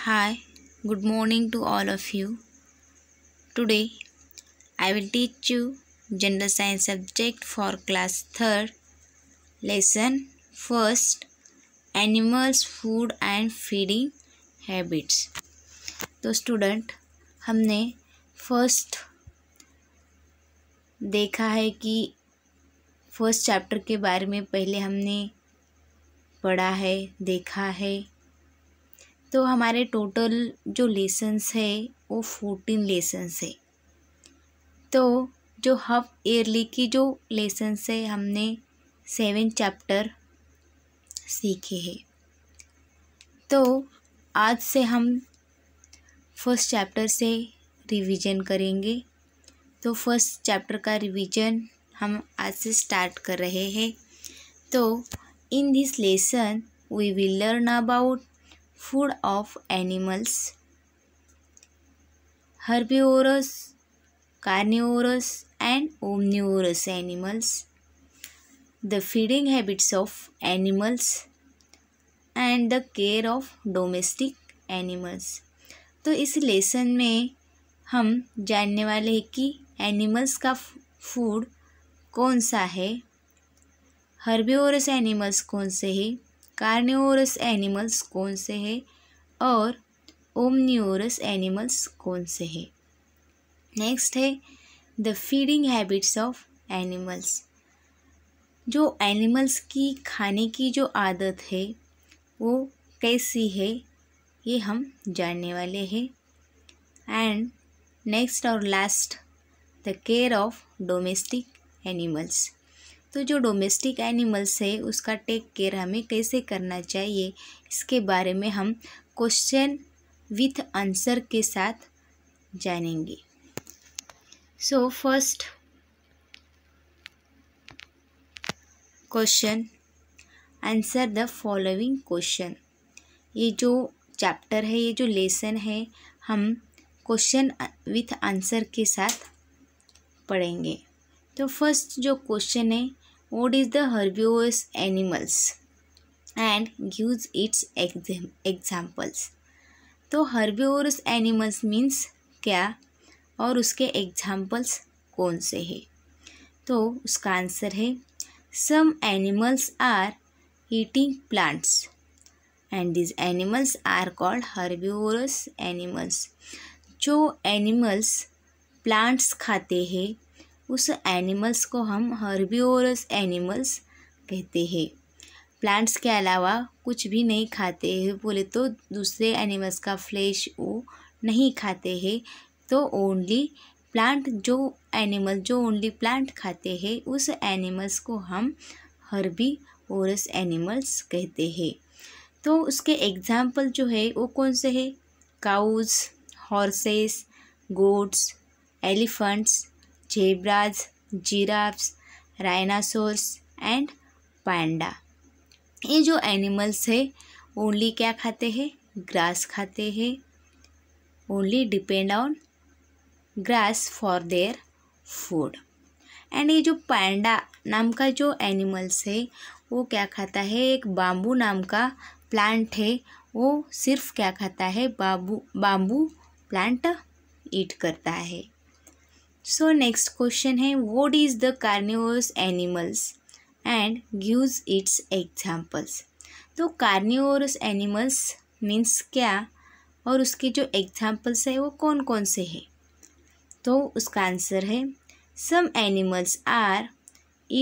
Hi, good morning to all of you. Today I will teach you general science subject for class 3rd. Lesson 1st Animals food and feeding habits. तो student हमने first देखा है कि first chapter के बारे में पहले हमने पढ़ा है देखा है तो हमारे टोटल जो लेसन्स है वो फोर्टीन लेसन्स है तो जो हाफ ईयरली की जो लेसन्स है हमने सेवन चैप्टर सीखे हैं तो आज से हम फर्स्ट चैप्टर से रिवीजन करेंगे तो फर्स्ट चैप्टर का रिवीजन हम आज से स्टार्ट कर रहे हैं तो in this lesson we will learn about food of animals herbivorous carnivorous and omnivorous animals the feeding habits of animals and the care of domestic animals तो इस लेसन में हम जानने वाले हैं कि एनिमल्स का फूड कौन सा है हर्बिवोरस एनिमल्स कौन से हैं कार्नियोरस एनिमल्स कौन से हैं और ओमनियोरस एनिमल्स कौन से हैं नेक्स्ट है the feeding habits of animals जो एनिमल्स की खाने की जो आदत है वो कैसी है ये हम जानने वाले हैं एंड नेक्स्ट और last the care of domestic animals तो जो डोमेस्टिक एनिमल्स है उसका टेक केयर हमें कैसे करना चाहिए इसके बारे में हम क्वेश्चन विथ आंसर के साथ जानेंगे so first question answer the following question ये जो चैप्टर है ये जो लेसन है हम क्वेश्चन विथ आंसर के साथ पढ़ेंगे तो फर्स्ट जो क्वेश्चन है what is the herbivorous animals and gives its examples तो herbivorous animals means क्या और उसके एग्जाम्पल्स कौन से हैं तो उसका आंसर है some animals are eating plants and these animals are called herbivorous animals जो एनिमल्स प्लांट्स खाते हैं उस एनिमल्स को हम हर्बियोरस एनिमल्स कहते हैं प्लांट्स के अलावा कुछ भी नहीं खाते हैं बोले तो दूसरे एनिमल्स का फ्लेश वो नहीं खाते हैं तो ओनली प्लांट जो एनिमल जो ओनली प्लांट खाते हैं उस एनिमल्स को हम हर्बी ओरस एनिमल्स कहते हैं तो उसके एग्जाम्पल जो है वो कौन से है cows horses goats elephants zebras, giraffes, rhinoceros and panda. ये जो एनिमल्स है ओनली क्या खाते हैं ग्रास खाते हैं only depend on grass for their food and ये जो पैंडा नाम का जो एनिमल्स है वो क्या खाता है एक बाम्बू नाम का प्लांट है वो सिर्फ क्या खाता है बाबू बाम्बू प्लांट ईट करता है सो नेक्स्ट क्वेश्चन है what is the carnivorous animals and gives its examples तो कार्निवरस एनिमल्स मीन्स क्या और उसके जो एग्जाम्पल्स है वो कौन कौन से है तो उसका आंसर है some animals are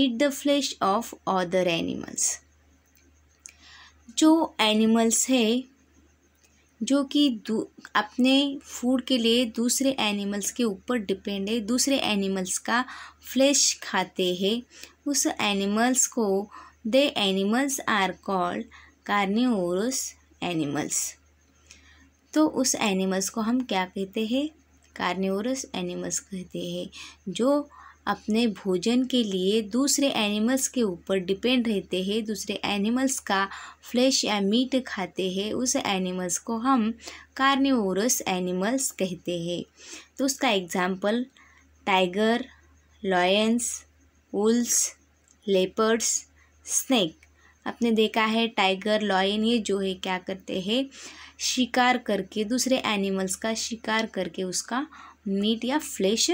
eat the flesh of other animals जो एनिमल्स है जो कि अपने फूड के लिए दूसरे एनिमल्स के ऊपर डिपेंड है दूसरे एनिमल्स का फ्लैश खाते हैं उस एनिमल्स को the animals are called carnivorous animals तो उस एनिमल्स को हम क्या कहते हैं कार्निवोरस एनिमल्स कहते हैं जो अपने भोजन के लिए दूसरे एनिमल्स के ऊपर डिपेंड रहते हैं दूसरे एनिमल्स का फ्लैश या मीट खाते हैं उस एनिमल्स को हम कार्निवोरस एनिमल्स कहते हैं तो उसका example tiger lions wolves leopards snake आपने देखा है टाइगर लॉयन ये जो है क्या करते हैं शिकार करके दूसरे एनिमल्स का शिकार करके उसका मीट या फ्लैश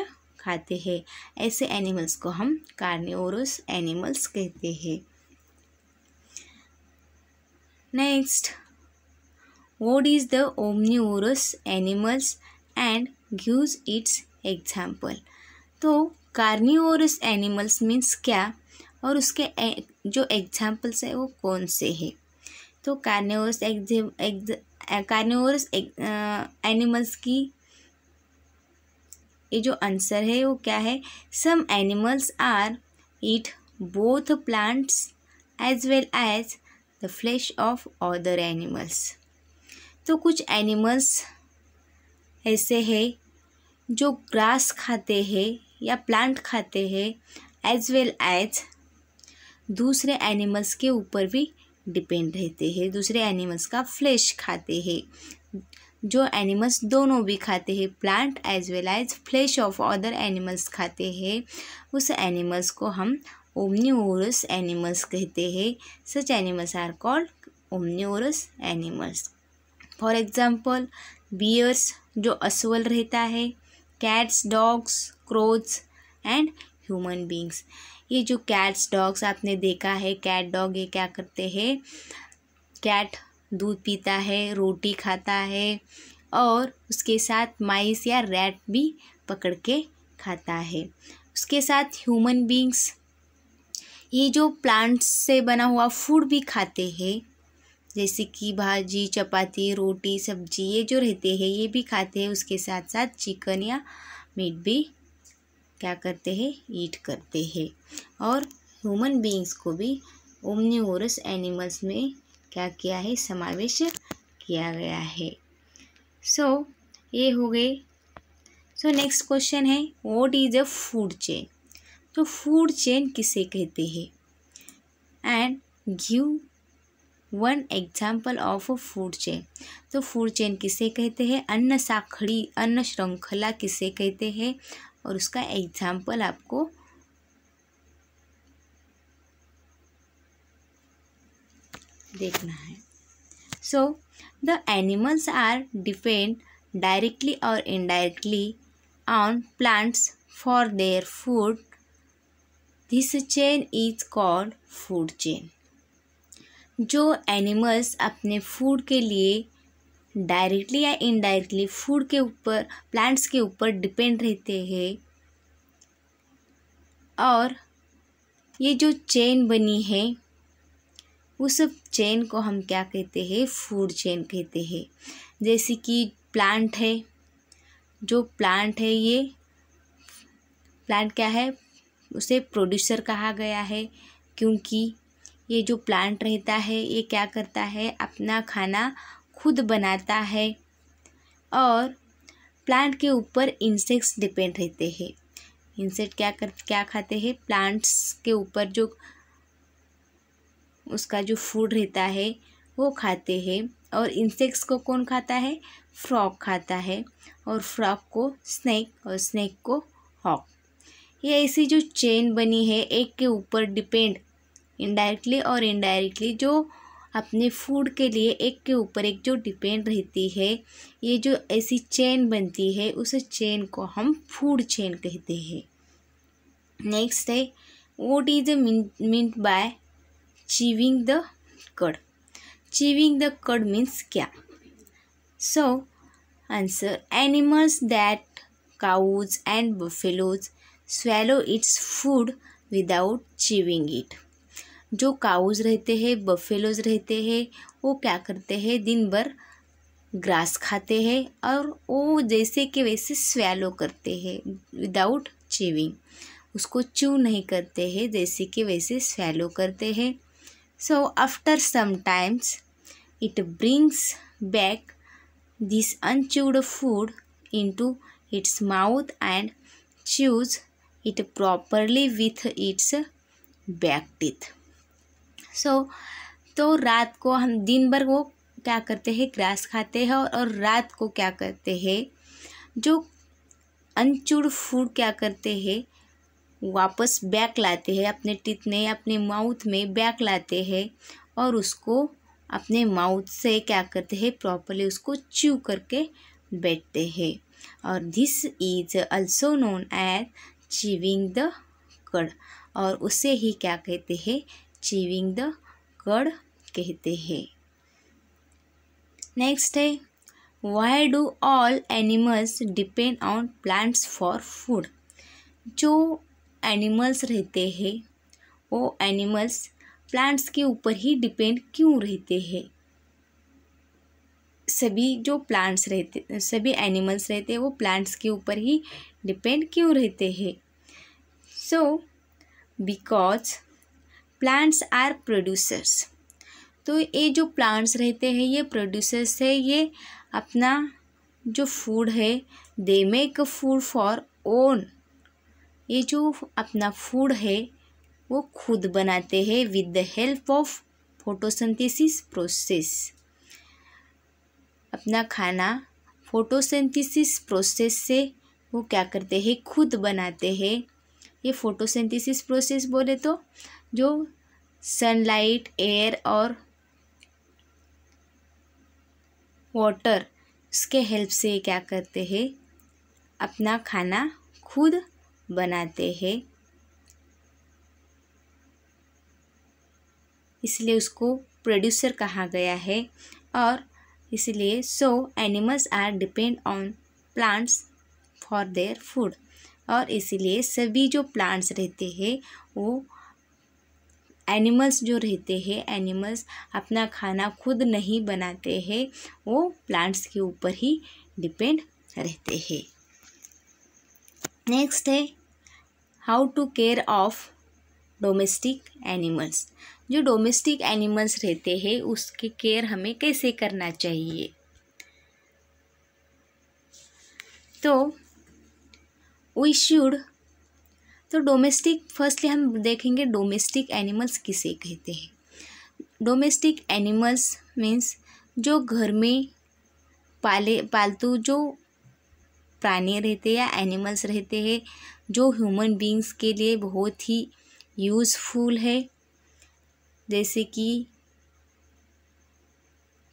खाते हैं ऐसे एनिमल्स को हम कार्निवरस एनिमल्स कहते हैं next what is the omnivorous animals and gives its example तो कार्निवरस एनिमल्स मीन्स क्या और उसके जो एग्जाम्पल्स हैं वो कौन से हैं तो कार्निवरस एग्जे एग्ज कार्निवरस एनिमल्स की ये जो आंसर है वो क्या है some animals are eat both plants as well as the flesh of other animals तो कुछ एनिमल्स ऐसे हैं जो ग्रास खाते हैं या प्लांट खाते हैं एज वेल एज दूसरे एनिमल्स के ऊपर भी डिपेंड रहते हैं दूसरे एनिमल्स का फ्लैश खाते हैं जो एनिमल्स दोनों भी खाते हैं plant as well as flesh of other animals खाते हैं उस एनिमल्स को हम ओमनीस एनिमल्स कहते हैं such animals are called omnivorous animals for example bears जो असवल रहता है cats dogs crows and human beings ये जो कैट्स डॉग्स आपने देखा है कैट डॉग ये क्या करते हैं कैट दूध पीता है रोटी खाता है और उसके साथ माइस या रैट भी पकड़ के खाता है उसके साथ ह्यूमन बींग्स ये जो प्लांट्स से बना हुआ फूड भी खाते हैं जैसे कि भाजी चपाती रोटी सब्जी ये जो रहते हैं ये भी खाते हैं उसके साथ साथ चिकन या मीट भी क्या करते हैं ईट करते हैं और ह्यूमन बींग्स को भी ओमनीवोरस एनिमल्स में क्या किया है समावेश किया गया है सो so, ये हो गए सो नेक्स्ट क्वेश्चन है what is a food chain तो फूड चेन किसे कहते हैं and give one example of food chain तो फूड चेन किसे कहते हैं अन्न साखड़ी अन्न श्रृंखला किसे कहते हैं और उसका एग्जाम्पल आपको देखना है so the animals are depend directly और indirectly on plants for their food this chain is called food chain जो एनिमल्स अपने फूड के लिए डायरेक्टली या इनडायरेक्टली फूड के ऊपर प्लांट्स के ऊपर डिपेंड रहते हैं और ये जो चेन बनी है उस चेन को हम क्या कहते हैं फूड चेन कहते हैं जैसे कि प्लांट है जो प्लांट है ये प्लांट क्या है उसे प्रोड्यूसर कहा गया है क्योंकि ये जो प्लांट रहता है ये क्या करता है अपना खाना खुद बनाता है और प्लांट के ऊपर इंसेक्ट्स डिपेंड रहते हैं इंसेक्ट क्या कर क्या खाते हैं प्लांट्स के ऊपर जो उसका जो फूड रहता है वो खाते हैं और इंसेक्ट्स को कौन खाता है फ्रॉक खाता है और फ्रॉक को स्नैक और स्नैक को हॉक ये ऐसी जो चेन बनी है एक के ऊपर डिपेंड इनडायरेक्टली और इनडायरेक्टली जो अपने फूड के लिए एक के ऊपर एक जो डिपेंड रहती है ये जो ऐसी चेन बनती है उस चेन को हम फूड चेन कहते हैं नेक्स्ट है what is meant by chewing the cud chewing the cud means क्या so answer animals that cows and buffaloes swallow its food without chewing it जो काउज रहते हैं बफेलोज रहते हैं वो क्या करते हैं दिन भर ग्रास खाते हैं और वो जैसे के वैसे स्वेलो करते हैं विदाउट चीविंग उसको चू नहीं करते हैं जैसे के वैसे स्वेलो करते हैं so after some times it brings back this unchewed food into its mouth and chews it properly with its back teeth so तो रात को हम दिन भर वो क्या करते हैं ग्रास खाते हैं और, और रात को क्या करते हैं जो अनचूड़ फूड क्या करते हैं वापस बैक लाते हैं अपने टीथ में अपने माउथ में बैक लाते हैं और उसको अपने माउथ से क्या करते हैं प्रॉपरली उसको च्यू करके बैठते हैं और this is also known as chewing the cud और उसे ही क्या कहते हैं चीविंग द कड़ कहते हैं नेक्स्ट है why do all animals depend on plants for food जो एनिमल्स रहते हैं वो एनिमल्स प्लांट्स के ऊपर ही डिपेंड क्यों रहते हैं सभी जो प्लांट्स रहते सभी एनिमल्स रहते हैं वो प्लांट्स के ऊपर ही डिपेंड क्यों रहते हैं so because plants are producers तो ये जो प्लांट्स रहते हैं ये प्रोड्यूसर्स है ये अपना जो फूड है they make food for own ये जो अपना फूड है वो खुद बनाते हैं with the help of photosynthesis process अपना खाना फोटोसिंथेसिस प्रोसेस से वो क्या करते हैं खुद बनाते हैं ये फोटोसिंथेसिस प्रोसेस बोले तो जो सनलाइट एयर और वाटर उसके हेल्प से क्या करते हैं अपना खाना खुद बनाते हैं इसलिए उसको प्रोड्यूसर कहा गया है और इसलिए so animals are depend on plants for their food और इसीलिए सभी जो प्लांट्स रहते हैं वो एनिमल्स जो रहते हैं एनिमल्स अपना खाना खुद नहीं बनाते हैं वो प्लांट्स के ऊपर ही डिपेंड रहते हैं नेक्स्ट है how to care of domestic animals जो डोमेस्टिक एनिमल्स रहते हैं उसके केयर हमें कैसे करना चाहिए तो वी शुड तो डोमेस्टिक फर्स्टली हम देखेंगे डोमेस्टिक एनिमल्स किसे कहते हैं डोमेस्टिक एनिमल्स मीन्स जो घर में पाले पालतू जो प्राणी रहते हैं या एनिमल्स रहते हैं जो ह्यूमन बींग्स के लिए बहुत ही यूज़फुल है जैसे कि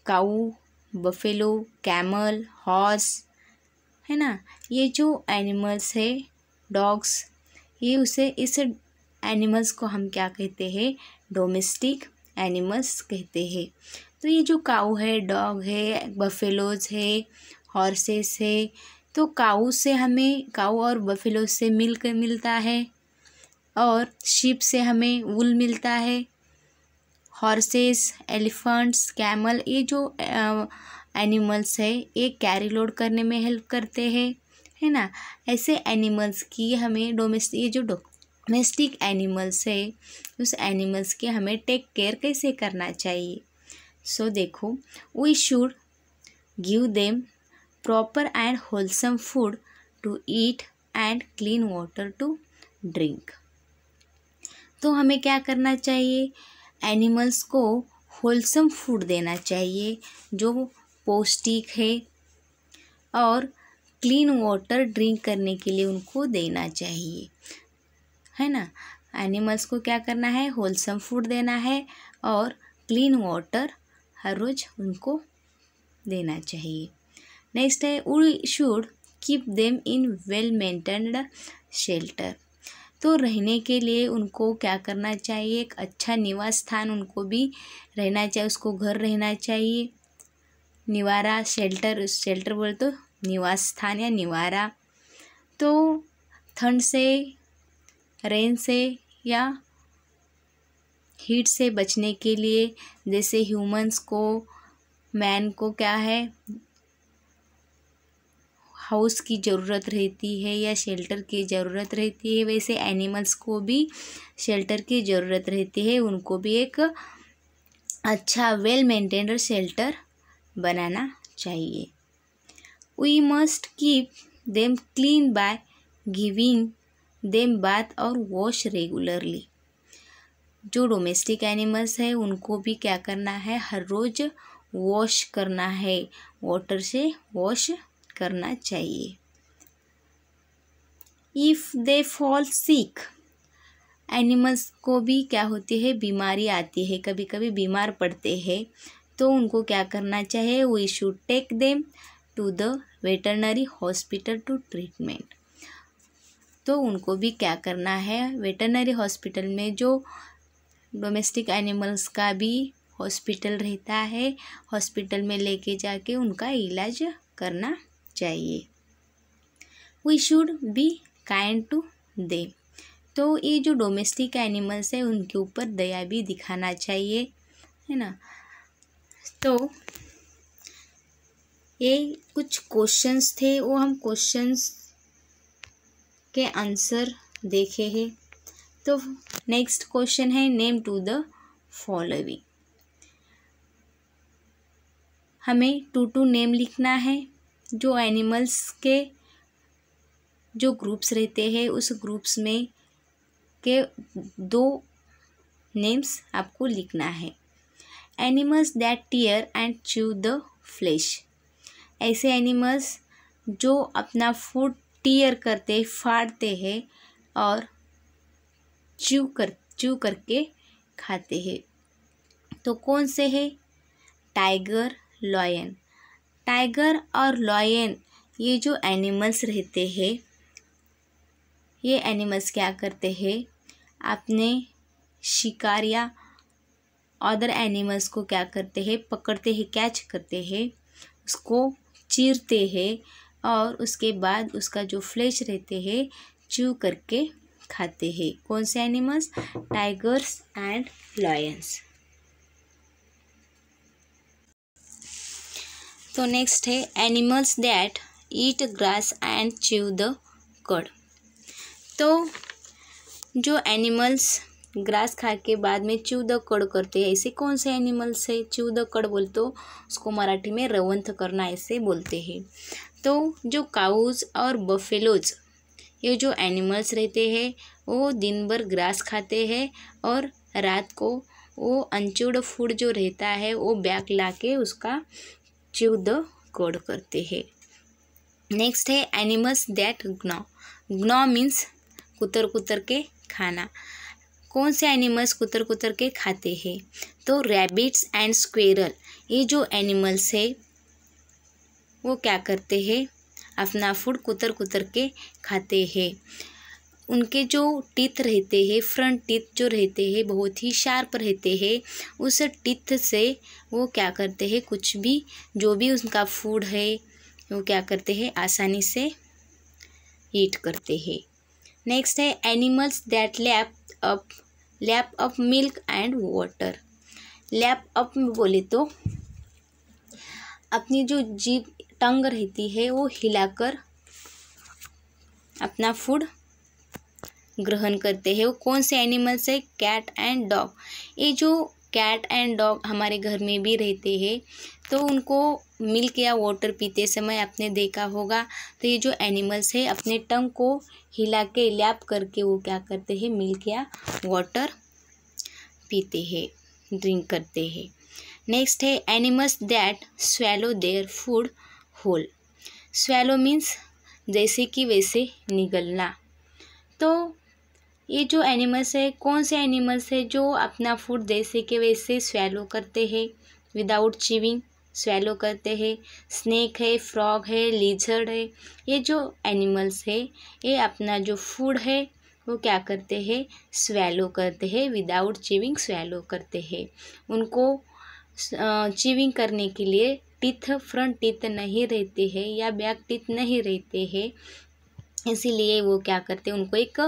काऊ बफेलो कैमल हॉर्स है ना ये जो एनिमल्स है डॉग्स ये उसे इस एनिमल्स को हम क्या कहते हैं डोमेस्टिक एनिमल्स कहते हैं तो ये जो काऊ है डॉग है बफेलोज है हॉर्सेस है तो काऊ से हमें काऊ और बफेलो से मिल्क मिलता है और शिप से हमें वुल मिलता है हॉर्सेस एलिफेंट्स कैमल ये जो एनिमल्स है ये कैरी लोड करने में हेल्प करते हैं है ना ऐसे एनिमल्स की हमें डोमेस्टिक ये जो डोमेस्टिक एनिमल्स है उस एनिमल्स के हमें टेक केयर कैसे करना चाहिए सो so, देखो we should give them proper and wholesome food to eat and clean water to drink तो हमें क्या करना चाहिए एनिमल्स को होलसम फूड देना चाहिए जो पौष्टिक है और क्लीन वाटर ड्रिंक करने के लिए उनको देना चाहिए है ना एनिमल्स को क्या करना है होलसम फूड देना है और क्लीन वाटर हर रोज़ उनको देना चाहिए नेक्स्ट है we should keep them in well maintained shelter तो रहने के लिए उनको क्या करना चाहिए एक अच्छा निवास स्थान उनको भी रहना चाहिए उसको घर रहना चाहिए निवारा शेल्टर शेल्टर बोल तो निवास स्थान या निवारा तो ठंड से रेन से या हीट से बचने के लिए जैसे ह्यूमंस को मैन को क्या है हाउस की ज़रूरत रहती है या शेल्टर की ज़रूरत रहती है वैसे एनिमल्स को भी शेल्टर की ज़रूरत रहती है उनको भी एक अच्छा वेल मेंटेन्ड शेल्टर बनाना चाहिए we must keep them clean by giving them bath और वॉश रेगुलरली जो डोमेस्टिक एनिमल्स है उनको भी क्या करना है हर रोज़ वॉश करना है वाटर से वॉश करना चाहिए if they fall sick animals को भी क्या होती है बीमारी आती है कभी कभी बीमार पड़ते हैं तो उनको क्या करना चाहिए we should take them to the veterinary hospital to treatment तो उनको भी क्या करना है वेटरनरी हॉस्पिटल में जो डोमेस्टिक एनिमल्स का भी हॉस्पिटल रहता है हॉस्पिटल में लेके जाके उनका इलाज करना चाहिए we should be kind to they तो ये जो डोमेस्टिक एनिमल्स है उनके ऊपर दया भी दिखाना चाहिए है ना तो ये कुछ क्वेश्चंस थे वो हम क्वेश्चंस के आंसर देखे हैं तो नेक्स्ट क्वेश्चन है नेम टू द फॉलोइंग हमें टू टू नेम लिखना है जो एनिमल्स के जो ग्रुप्स रहते हैं उस ग्रुप्स में के दो नेम्स आपको लिखना है animals that tear and chew the flesh ऐसे एनिमल्स जो अपना फूड टीयर करते फाड़ते हैं और च्यू कर च्यू करके खाते हैं तो कौन से है टाइगर लॉयन टाइगर और लॉयन ये जो एनिमल्स रहते हैं ये एनिमल्स क्या करते हैं अपने शिकार या अदर एनिमल्स को क्या करते हैं पकड़ते हैं कैच करते हैं उसको चीरते हैं और उसके बाद उसका जो फ्लेश रहते हैं चू करके खाते हैं कौन से एनिमल्स टाइगर्स एंड लॉयंस तो नेक्स्ट है animals that eat grass and chew the cud तो जो एनिमल्स ग्रास खा के बाद में च्यू द कड़ करते हैं ऐसे कौन से एनिमल्स है च्यू द कड़ बोल तो उसको मराठी में रवंथ करना ऐसे बोलते हैं तो जो काउज और बफेलोज ये जो एनिमल्स रहते हैं वो दिन भर ग्रास खाते हैं और रात को वो अनचूड़ फूड जो रहता है वो बैग ला के उसका चीव द कोड करते हैं नेक्स्ट है animals that gnaw gnaw means कुतर कुतर के खाना कौन से एनिमल्स कुतर कुतर के खाते हैं तो रैबिट्स एंड स्क्वेरल ये जो एनिमल्स है वो क्या करते हैं अपना फूड कुतर कुतर के खाते हैं उनके जो टिथ रहते हैं फ्रंट टिथ जो रहते हैं बहुत ही शार्प रहते हैं उस टिथ से वो क्या करते हैं कुछ भी जो भी उनका फूड है वो क्या करते हैं आसानी से ईट करते हैं नेक्स्ट है animals that lap up lap up milk and water lap up में बोले तो अपनी जो जीप टंग रहती है वो हिलाकर अपना फूड ग्रहण करते हैं वो कौन से एनिमल्स है कैट एंड डॉग ये जो कैट एंड डॉग हमारे घर में भी रहते हैं तो उनको मिल्क या वाटर पीते समय आपने देखा होगा तो ये जो एनिमल्स है अपने टंग को हिला के लैप करके वो क्या करते हैं मिल्क या वाटर पीते हैं ड्रिंक करते हैं नेक्स्ट है animals that swallow their food whole swallow means जैसे कि वैसे निगलना तो ये जो एनिमल्स है कौन से एनिमल्स है जो अपना फूड जैसे कि वैसे स्वेलो करते हैं विदाउट चिविंग स्वेलो करते हैं स्नेक है फ्रॉग है लीजर्ड है ये जो एनिमल्स है ये अपना जो फूड है वो क्या करते हैं स्वेलो करते हैं विदाउट चिविंग स्वेलो करते हैं उनको चिविंग करने के लिए टिथ फ्रंट टिथ नहीं रहते हैं या बैक टिथ नहीं रहते हैं इसीलिए वो क्या करते हैं उनको एक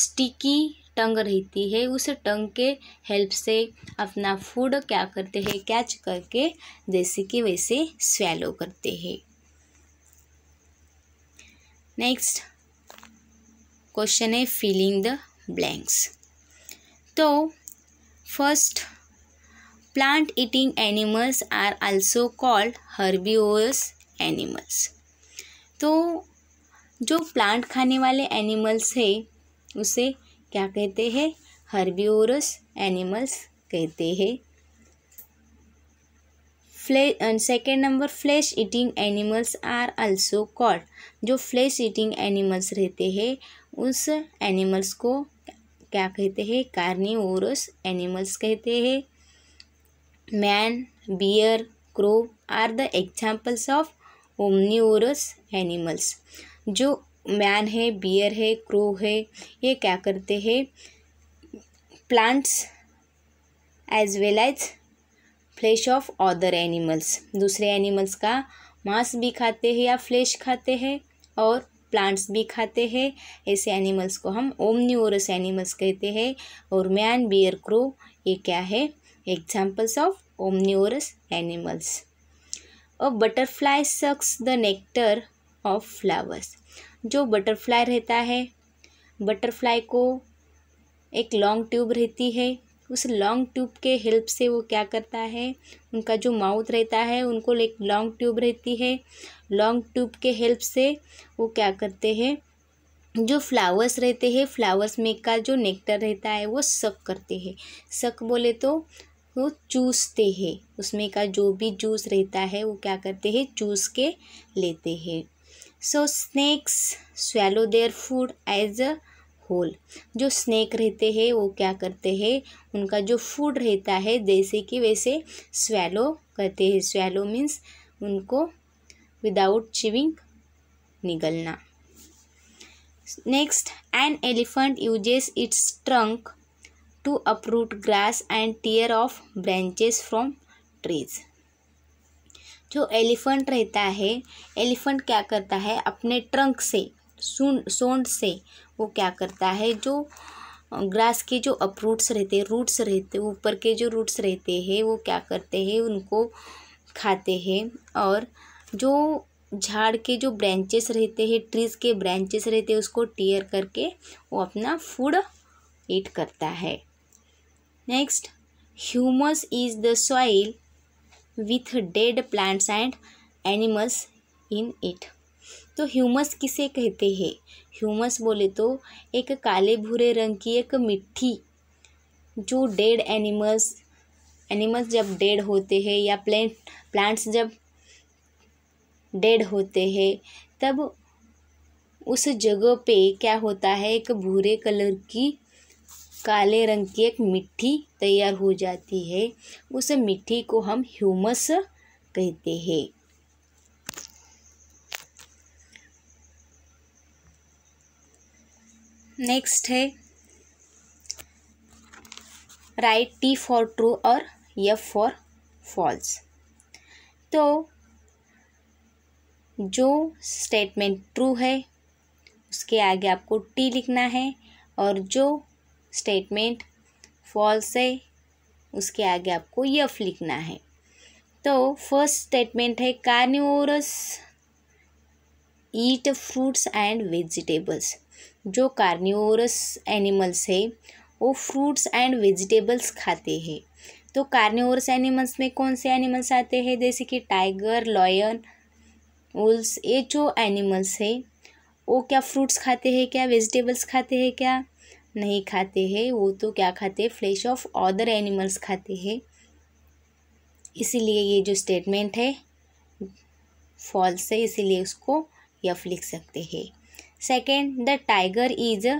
स्टिकी टंग रहती है उस टंग के हेल्प से अपना फूड क्या करते हैं कैच करके जैसे कि वैसे स्वैलो करते हैं नेक्स्ट क्वेश्चन है फीलिंग द ब्लैंक्स तो first plant eating animals are also called herbivorous animals तो जो प्लांट खाने वाले एनिमल्स है उसे क्या कहते हैं हर्बियोरस एनिमल्स कहते हैं फ्ले second number flesh eating animals are also called जो फ्लैश ईटिंग एनिमल्स रहते हैं उस एनिमल्स को क्या कहते हैं कार्निवोरस एनिमल्स कहते हैं man bear crow are the examples of omnivorous animals जो मैन है बियर है क्रो है ये क्या करते हैं plants as well as flesh of other animals दूसरे एनिमल्स का मांस भी खाते हैं या फ्लैश खाते हैं और प्लांट्स भी खाते हैं ऐसे एनिमल्स को हम ओमनीस एनिमल्स कहते हैं और मैन बियर क्रो ये क्या है एग्जाम्पल्स ऑफ ओमनीस एनिमल्स और butterfly sucks the nectar of flowers जो बटरफ्लाई रहता है बटरफ्लाई को एक लॉन्ग ट्यूब रहती है उस लॉन्ग ट्यूब के हेल्प से वो क्या करता है उनका जो माउथ रहता है उनको एक लॉन्ग ट्यूब रहती है लॉन्ग ट्यूब के हेल्प से वो क्या करते हैं जो फ्लावर्स रहते हैं फ्लावर्स में का जो नेक्टर रहता है वो सक करते हैं सक बोले तो वो चूसते हैं उसमें का जो भी जूस रहता है वो क्या करते हैं चूस के लेते हैं so snakes swallow their food as a whole जो स्नैक रहते हैं वो क्या करते हैं उनका जो फूड रहता है जैसे कि वैसे स्वैलो करते हैं स्वेलो मीन्स उनको विदाउट चिविंग निगलना next an elephant uses its trunk to uproot grass and tear off branches from trees जो एलिफेंट रहता है एलिफेंट क्या करता है अपने ट्रंक से सोंड से वो क्या करता है जो ग्रास के जो अपरूट्स रहते हैं रूट्स रहते ऊपर के जो रूट्स रहते हैं वो क्या करते हैं उनको खाते हैं और जो झाड़ के जो ब्रांचेस रहते हैं ट्रीज के ब्रांचेस रहते हैं उसको टीयर करके वो अपना फूड ईट करता है next humus is the soil with dead plants and animals in it तो ह्यूमस किसे कहते हैं ह्यूमस बोले तो एक काले भूरे रंग की एक मिट्टी जो डेड एनिमल्स एनिमल्स जब डेड होते हैं या प्लेंट प्लांट्स जब डेड होते हैं तब उस जगह पे क्या होता है एक भूरे कलर की काले रंग की एक मिट्टी तैयार हो जाती है उस मिट्टी को हम ह्यूमस कहते हैं नेक्स्ट है राइट टी फॉर ट्रू और यफ फॉर फॉल्स तो जो स्टेटमेंट ट्रू है उसके आगे आपको टी लिखना है और जो स्टेटमेंट फॉल्स है उसके आगे आपको यफ लिखना है तो फर्स्ट स्टेटमेंट है carnivorous eat fruits and vegetables जो कार्निवोरस एनिमल्स है वो फ्रूट्स एंड वेजिटेबल्स खाते हैं तो कार्निवोरस एनिमल्स में कौन से एनिमल्स आते हैं जैसे कि टाइगर लॉयन वुल्स ये जो एनिमल्स है वो क्या फ्रूट्स खाते हैं क्या वेजिटेबल्स खाते हैं क्या नहीं खाते हैं वो तो क्या खाते हैं फ्लैश ऑफ अदर एनिमल्स खाते हैं इसीलिए ये जो स्टेटमेंट है फॉल्स है इसीलिए उसको यफ लिख सकते हैं second the tiger is a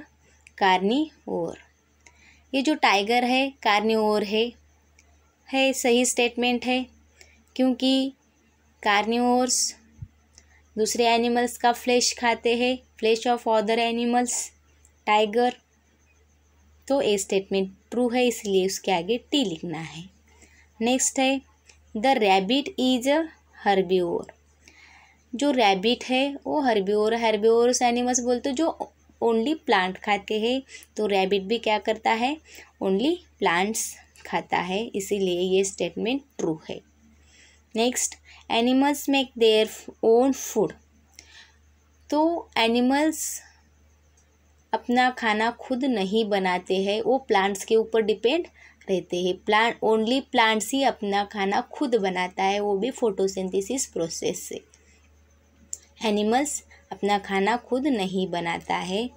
carnivore ये जो टाइगर है कार्निवोर है है सही स्टेटमेंट है क्योंकि कार्निवोर्स दूसरे एनिमल्स का फ्लैश खाते हैं flesh of other animals tiger तो ए स्टेटमेंट ट्रू है इसलिए उसके आगे टी लिखना है नेक्स्ट है the rabbit is a herbivore जो रैबिट है वो हर्ब्योर हर्ब्योरस एनिमल्स बोलते जो ओनली प्लांट खाते हैं तो रैबिट भी क्या करता है ओनली प्लांट्स खाता है इसीलिए ये स्टेटमेंट ट्रू है next animals make their own food तो एनिमल्स अपना खाना खुद नहीं बनाते हैं वो प्लांट्स के ऊपर डिपेंड रहते हैं प्लांट ओनली प्लांट्स ही अपना खाना खुद बनाता है वो भी फोटोसिंथेसिस प्रोसेस से एनिमल्स अपना खाना खुद नहीं बनाता है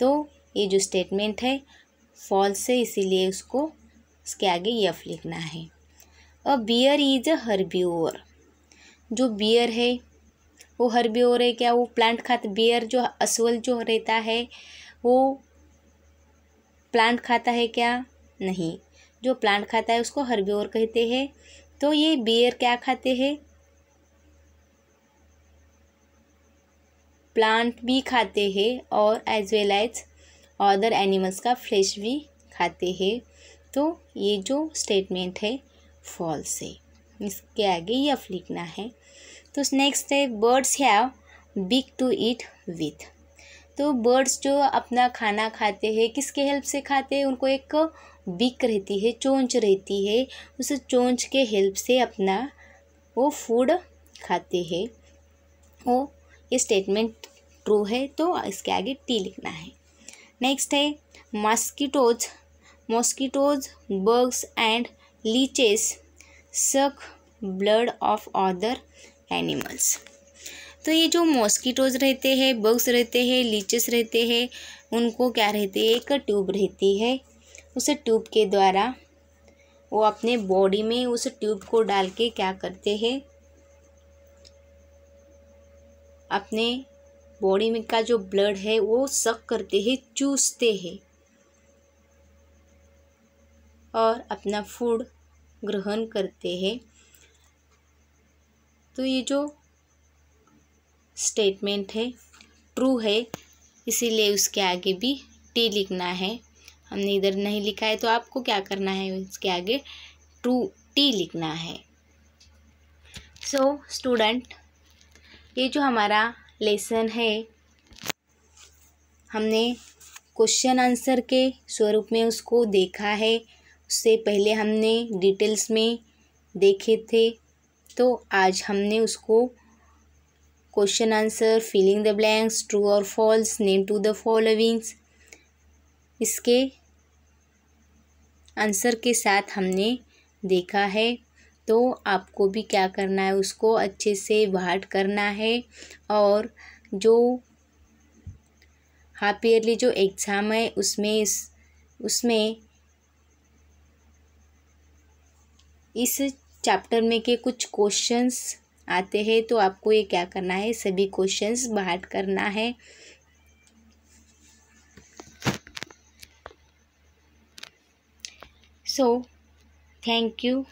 तो ये जो स्टेटमेंट है फॉल्स है इसीलिए उसको उसके आगे यफ लिखना है अ बियर इज अ हर्ब्योर जो बियर है वो हर्ब्योर है क्या वो प्लांट खाते बियर जो असवल जो रहता है वो प्लांट खाता है क्या नहीं जो प्लांट खाता है उसको हर्ब्योर कहते हैं तो ये बियर क्या खाते हैं प्लांट भी खाते हैं और as well as other animals का फ्लैश भी खाते हैं तो ये जो स्टेटमेंट है फॉल्स है इसके आगे यफ लिखना है तो नेक्स्ट है birds have beak to eat with तो बर्ड्स जो अपना खाना खाते हैं किसके हेल्प से खाते हैं उनको एक बिक रहती है चोंच रहती है उस चोंच के हेल्प से अपना वो फूड खाते हैं वो ये स्टेटमेंट ट्रू है तो इसके आगे टी लिखना है नेक्स्ट है mosquitoes mosquitoes bugs and leeches suck blood of other animals तो ये जो मॉस्किटोज रहते हैं बग्स रहते हैं लीचेस रहते हैं उनको क्या रहते हैं एक ट्यूब रहती है उस ट्यूब के द्वारा वो अपने बॉडी में उस ट्यूब को डाल के क्या करते हैं अपने बॉडी में का जो ब्लड है वो सक करते हैं चूसते हैं और अपना फूड ग्रहण करते हैं तो ये जो स्टेटमेंट है ट्रू है इसीलिए उसके आगे भी टी लिखना है हमने इधर नहीं लिखा है तो आपको क्या करना है उसके आगे ट्रू टी लिखना है सो so, स्टूडेंट ये जो हमारा लेसन है हमने क्वेश्चन आंसर के स्वरूप में उसको देखा है उससे पहले हमने डिटेल्स में देखे थे तो आज हमने उसको question answer filling the blanks true or false name to the followings इसके आंसर के साथ हमने देखा है तो आपको भी क्या करना है उसको अच्छे से भाट करना है और जो हाफ ईयरली जो एग्ज़ाम है उसमें इस उसमें इस चैप्टर में के कुछ क्वेश्चंस आते हैं तो आपको ये क्या करना है सभी क्वेश्चंस बाहर करना है सो थैंक यू